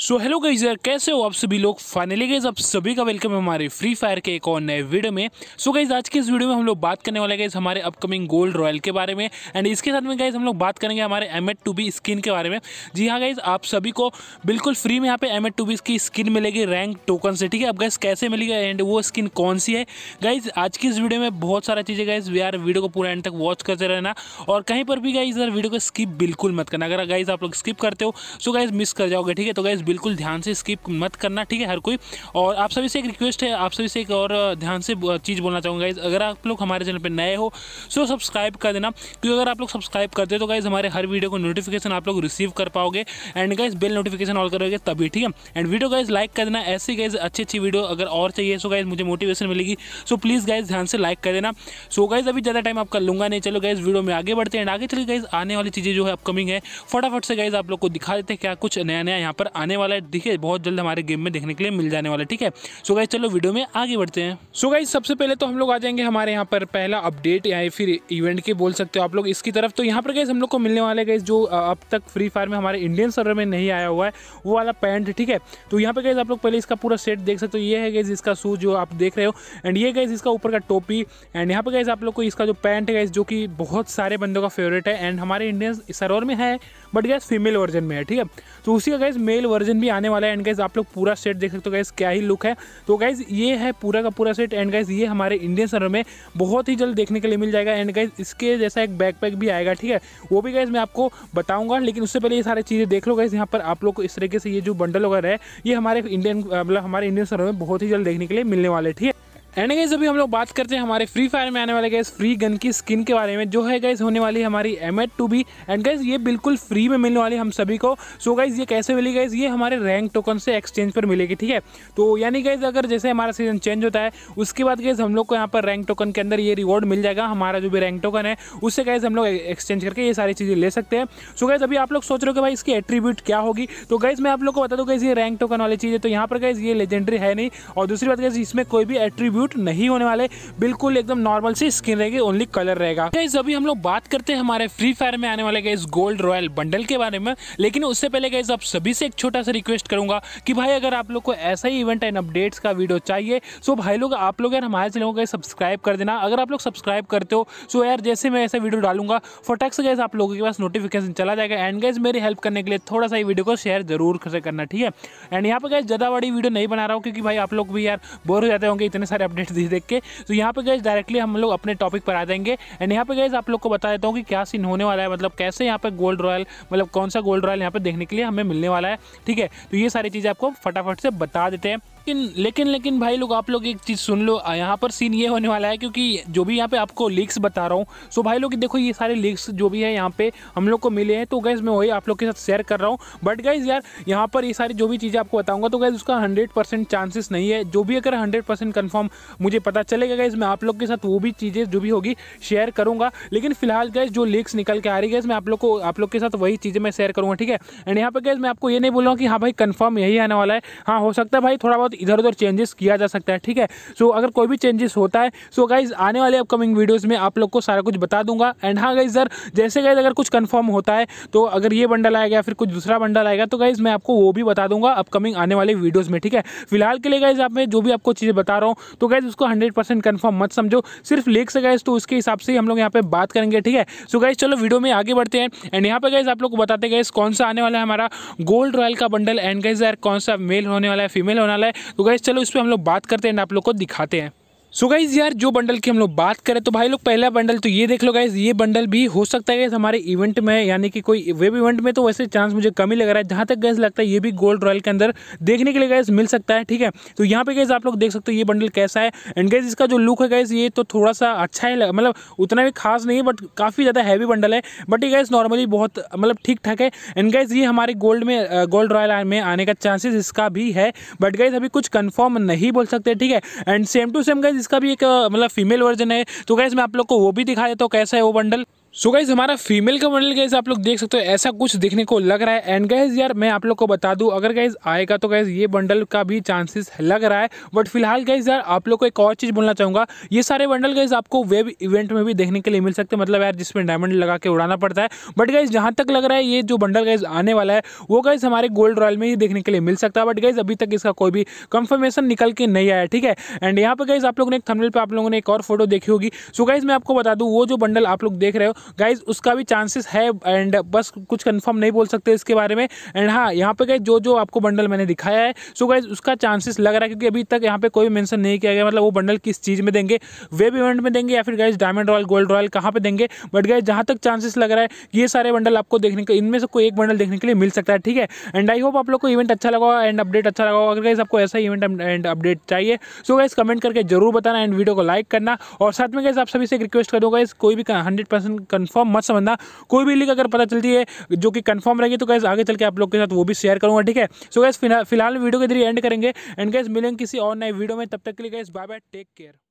so hello geyser कैसे हो आप सभी लोग फाइनली गईज आप सभी का वेलकम है हमारे फ्री फायर के एक और नए वीडियो में सो so गईज आज के इस वीडियो में हम लोग बात करने वाले गए हमारे अपकमिंग गोल्ड रॉयल के बारे में एंड इसके साथ में गईज हम लोग बात करेंगे हमारे M eight two B skin के बारे में जी हाँ गईज आप सभी को बिल्कुल फ्री में यहाँ पे एम एड टू बी की स्किन मिलेगी रैंक टोकन से ठीक है अब गैस कैसे मिलेगी एंड वो स्किन कौन सी है गाइज आज की इस वीडियो में बहुत सारा चीज़ें वी आर वीडियो को पूरा एंड तक वॉच करते रहना और कहीं पर भी गई इधर वीडियो को स्किप बिल्कुल मत करना अगर गाइज आप लोग स्किप करते हो सो गाइज मिस कर जाओगे ठीक है तो गाइज बिल्कुल ध्यान से स्किप मत करना ठीक है हर कोई और आप सभी से एक रिक्वेस्ट है आप सभी से एक और ध्यान से चीज़ बोलना चाहूँगा अगर आप लोग हमारे चैनल पर नए हो सो तो सब्सक्राइब कर देना क्योंकि अगर आप लोग सब्सक्राइब करते हो तो गाइज़ हमारे हर वीडियो को नोटिफिकेशन आप लोग रिसीव कर पाओगे and guys bell notification on करोगे तभी ठीक है एंड वीडियो गाइज लाइक कर देना ऐसी गाइज अच्छी अच्छी वीडियो अगर और चाहिए सो तो गाइज मुझे मोटिवेशन मिलेगी सो प्लीज़ गाइज ध्यान से लाइक कर देना सो गाइज अभी ज़्यादा टाइम आपका लूंगा नहीं चलो गाइज वीडियो में आगे बढ़ते हैं एंड आगे चले गाइज आने वाली चीज़ें जो है अपकमिंग है फटाफट से गाइज आप लोग को दिखा देते हैं क्या कुछ नया नया यहाँ पर आने वाला है ठीक बहुत जल्द हमारे गेम में देखने के लिए मिल जाने वाला है ठीक है सो गाइज चलो वीडियो में आगे बढ़ते हैं सो गाइज सबसे पहले तो हम लोग आ जाएंगे हमारे यहाँ पर पहला अपडेट या फिर इवेंट के बोल सकते हो आप लोग इसकी तरफ तो यहाँ पर गए हम लोग को मिलने वाले गए जो अब तक फ्री फायर में हमारे इंडियन सर्वर में नहीं आया हुआ है वो वाला पैंट ठीक है तो यहाँ पर गए आप लोग पहले इसका पूरा सेट देख सकते हो ये है गैस इसका शूज जो आप देख रहे हो एंड ये गैस इसका ऊपर का टोपी एंड यहाँ पर गए आप लोग को इसका जो पैंट है गैस जो कि बहुत सारे बंदों का फेवरेट है एंड हमारे इंडियन सरोवर में है बट गैस फीमेल वर्जन में है ठीक है तो उसी का गैस मेल वर्जन भी आने वाला है एंड गैस आप लोग पूरा सेट देख सकते हो गैस क्या ही लुक है तो गैस ये है पूरा का पूरा सेट एंड गैस ये हमारे इंडियन सर्वर में बहुत ही जल्द देखने के लिए मिल जाएगा एंड गैस इसके जैसा एक बैकपैक भी आएगा ठीक है वो भी गैस मैं आपको बताऊंगा लेकिन उससे पहले ये सारी चीज़ें देख लो गैस यहाँ पर आप लोग को इस तरीके से ये जो बंडल वगैरह है ये हमारे इंडियन मतलब हमारे इंडियन सर्वर में बहुत ही जल्द देखने के लिए मिलने वाले ठीक है एंड गाइज अभी हम लोग बात करते हैं हमारे फ्री फायर में आने वाले गैस फ्री गन की स्किन के बारे में जो है गाइज होने वाली हमारी M eight two B and guys ये बिल्कुल फ्री में मिलने वाली हम सभी को सो so ये कैसे मिली गाइज़ ये हमारे रैंक टोकन से एक्सचेंज पर मिलेगी ठीक है तो यानी गाइज अगर जैसे हमारा सीजन चेंज होता है उसके बाद गाइज हम लोग को यहाँ पर रैंक टोकन के अंदर ये रिवॉर्ड मिल जाएगा हमारा जो भी रैंक टोकन है उससे गाइज हम लोग एक्सचेंज करके ये सारी चीज़ें ले सकते हैं सो गाइज अभी आप लोग सोच रहे हो कि भाई इसकी एट्रीब्यूट क्या होगी तो गाइज मैं आप लोग को बता दूँ गाइज ये रैंक टोकन वाली चीज़ है तो यहाँ पर गाइज ये लेजेंडरी है नहीं और दूसरी बात गाइज इसमें कोई भी एट्रीब्यूट शूट नहीं होने वाले बिल्कुल एकदम नॉर्मल सी स्किन रहेगी ओनली कलर रहेगा गाइज अभी हम लोग बात करते हैं हमारे फ्री फायर में आने वाले गाइज गोल्ड रॉयल बंडल के बारे में लेकिन उससे पहले गाइज आप सभी से एक छोटा सा रिक्वेस्ट करूंगा कि भाई अगर आप लोग को ऐसा ही इवेंट एंड अपडेट्स का वीडियो चाहिए सो भाई लोग आप लोग यार हमारे चैनल को सब्सक्राइब कर देना अगर आप लोग सब्सक्राइब करते हो सो यार जैसे मैं ऐसा वीडियो डालूंगा फोटेक्स से आप लोगों के पास नोटिफिकेशन चला जाएगा एंड गैस मेरी हेल्प करने के लिए थोड़ा सा ये वीडियो को शेयर जरूर करना ठीक है एंड यहाँ पर गैस ज़्यादा बड़ी वीडियो नहीं बना रहा हूँ क्योंकि भाई आप लोग भी यार बोर हो जाते होंगे इतने सारे अपडेट दी देख के तो यहाँ पे गए डायरेक्टली हम लोग अपने टॉपिक पर आ जाएंगे एंड यहाँ पे गए आप लोग को बता देता हूँ कि क्या सीन होने वाला है मतलब कैसे यहाँ पे गोल्ड रॉयल मतलब कौन सा गोल्ड रॉयल यहाँ पे देखने के लिए हमें मिलने वाला है ठीक है तो ये सारी चीज़ें आपको फटाफट से बता देते हैं लेकिन लेकिन लेकिन भाई लोग आप लोग एक चीज़ सुन लो यहाँ पर सीन ये होने वाला है क्योंकि जो भी यहाँ पे आपको लीक्स बता रहा हूँ सो भाई लोग देखो ये सारे लीक्स जो भी है यहाँ पे हम लोग को मिले हैं तो गैस मैं वही आप लोग के साथ शेयर कर रहा हूँ बट गाइज यार यहाँ पर ये सारी जो भी चीज़ें आपको बताऊँगा तो गैस उसका हंड्रेड चांसेस नहीं है जो भी अगर हंड्रेड परसेंट मुझे पता चलेगा गाइज मैं आप लोग के साथ वो भी चीज़ें जो भी होगी शेयर करूँगा लेकिन फिलहाल गैस जो लीक्स निकल के आ रही गैस मैं आप लोग को आप लोग के साथ वही चीज़ें मैं शेयर करूँगा ठीक है एंड यहाँ पर गैस मैं आपको ये नहीं बोल रहा हूँ कि हाँ भाई कन्फर्म यही आने वाला है हाँ हो सकता है भाई थोड़ा बहुत इधर उधर चेंजेस किया जा सकता है ठीक है सो so, अगर कोई भी चेंजेस होता है सो so, गाइज आने वाले अपकमिंग वीडियोज़ में आप लोग को सारा कुछ बता दूंगा एंड हाँ गाइज सर जैसे गाइज अगर कुछ कन्फर्म होता है तो अगर ये बंडल आएगा या फिर कुछ दूसरा बंडल आएगा तो गाइज मैं आपको वो भी बता दूंगा अपकमिंग आने वाले वीडियोज़ में ठीक है फिलहाल के लिए गाइज आप जो भी आपको चीज़ें बता रहा हूँ तो गाइज उसको हंड्रेड परसेंट कन्फर्म मत समझो सिर्फ लेख से गाइज तो उसके हिसाब से हम लोग यहाँ पर बात करेंगे ठीक है सो गाइज चलो वीडियो में आगे बढ़ते हैं एंड यहाँ पर गाइज आप लोग को बताते गाइज कौन सा आने वाला है हमारा गोल्ड रॉयल का बंडल एंड गाइज यार कौन सा मेल होने वाला है फीमेल होने वाला है तो गैस चलो इस पर हम लोग बात करते हैं आप लोग को दिखाते हैं सो so गाइज यार जो बंडल की हम लोग बात करें तो भाई लोग पहला बंडल तो ये देख लो गाइज ये बंडल भी हो सकता है गैस हमारे इवेंट में यानी कि कोई वेब इवेंट में तो वैसे चांस मुझे कम ही लग रहा है जहाँ तक गैस लगता है ये भी गोल्ड रॉयल के अंदर देखने के लिए गैस मिल सकता है ठीक है तो यहाँ पे गैस आप लोग देख सकते हो ये बंडल कैसा है एंड गैस इसका जो लुक है गैस ये तो थोड़ा सा अच्छा है मतलब उतना भी खास नहीं है बट काफ़ी ज़्यादा हैवी बंडल है बट ये गैस नॉर्मली बहुत मतलब ठीक ठाक है एंड गैस ये हमारे गोल्ड में गोल्ड रॉयल में आने का चांसेस इसका भी है बट गैस अभी कुछ कन्फर्म नहीं बोल सकते ठीक है and same to same guys इसका भी एक मतलब फीमेल वर्जन है तो गैस मैं आप लोग को वो भी दिखाया हूँ कैसा है वो बंडल सो गाइज हमारा फीमेल का मॉडल गाइज आप लोग देख सकते हो ऐसा कुछ देखने को लग रहा है एंड गाइज यार मैं आप लोग को बता दूं अगर गाइज आएगा तो गाइज ये बंडल का भी चांसेस लग रहा है बट फिलहाल गाइज यार आप लोग को एक और चीज़ बोलना चाहूँगा ये सारे बंडल गाइज आपको वेब इवेंट में भी देखने के लिए मिल सकते हैं मतलब यार जिसमें डायमंड लगा के उड़ाना पड़ता है बट गाइज जहाँ तक लग रहा है ये जो बंडल गाइज आने वाला है वो गाइज हमारे गोल्ड रॉयल में ही देखने के लिए मिल सकता है बट गाइज अभी तक इसका कोई भी कंफर्मेशन निकल के नहीं आया ठीक है एंड यहाँ पर गाइज आप लोगों ने एक थमनेल पर आप लोगों ने एक और फोटो देखी होगी सो गाइज मैं आपको बता दूँ वो जो बंडल आप लोग देख रहे हो गाइज उसका भी चांसेस है एंड बस कुछ कन्फर्म नहीं बोल सकते इसके बारे में एंड हाँ यहाँ पे गए जो जो आपको बंडल मैंने दिखाया है सो गाइज उसका चांसेस लग रहा है क्योंकि अभी तक यहाँ पे कोई मेंशन नहीं किया गया मतलब वो बंडल किस चीज़ में देंगे वेब इवेंट में देंगे या फिर guys diamond royale gold royale कहाँ पर देंगे बट गाइज जहाँ तक चांसेस लग रहा है ये सारे बंडल आपको देखने के इनमें से कोई एक बंडल देखने के लिए मिल सकता है ठीक है एंड आई होप आप लोग को इवेंट अच्छा लगा एंड अपडेट अच्छा लगा अगर गाइज आपको ऐसा इवेंट एंड अपडेट चाहिए सो गाइज कमेंट करके जरूर बताना एंड वीडियो को लाइक करना और साथ में गाइज आप सभी से रिक्वेस्ट करूँगा इस कोई भी हंड्रेड परसेंट कंफर्म मत समझना कोई भी लीक अगर पता चलती है जो कि कंफर्म रहेगी तो कैसे आगे चल के आप लोग के साथ वो भी शेयर करूंगा ठीक है सो कैसे फिलहाल वीडियो के जरिए एंड करेंगे एंड कैसे मिलेंगे किसी और नए वीडियो में तब तक के लिए guys bye bye take care